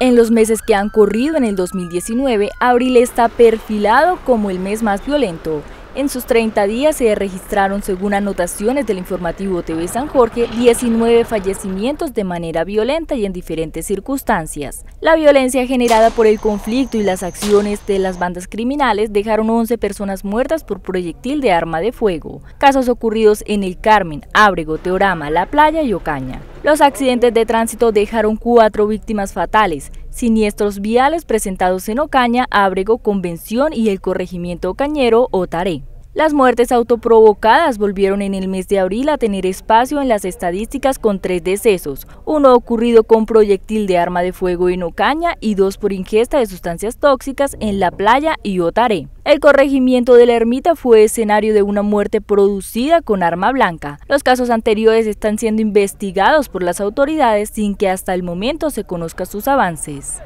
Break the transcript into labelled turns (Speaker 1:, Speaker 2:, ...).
Speaker 1: En los meses que han corrido en el 2019, abril está perfilado como el mes más violento. En sus 30 días se registraron, según anotaciones del informativo TV San Jorge, 19 fallecimientos de manera violenta y en diferentes circunstancias. La violencia generada por el conflicto y las acciones de las bandas criminales dejaron 11 personas muertas por proyectil de arma de fuego, casos ocurridos en El Carmen, Ábrego, Teorama, La Playa y Ocaña. Los accidentes de tránsito dejaron cuatro víctimas fatales, siniestros viales presentados en Ocaña, Abrego, Convención y el corregimiento Cañero o las muertes autoprovocadas volvieron en el mes de abril a tener espacio en las estadísticas con tres decesos, uno ocurrido con proyectil de arma de fuego en Ocaña y dos por ingesta de sustancias tóxicas en La Playa y Otaré. El corregimiento de la ermita fue escenario de una muerte producida con arma blanca. Los casos anteriores están siendo investigados por las autoridades sin que hasta el momento se conozca sus avances.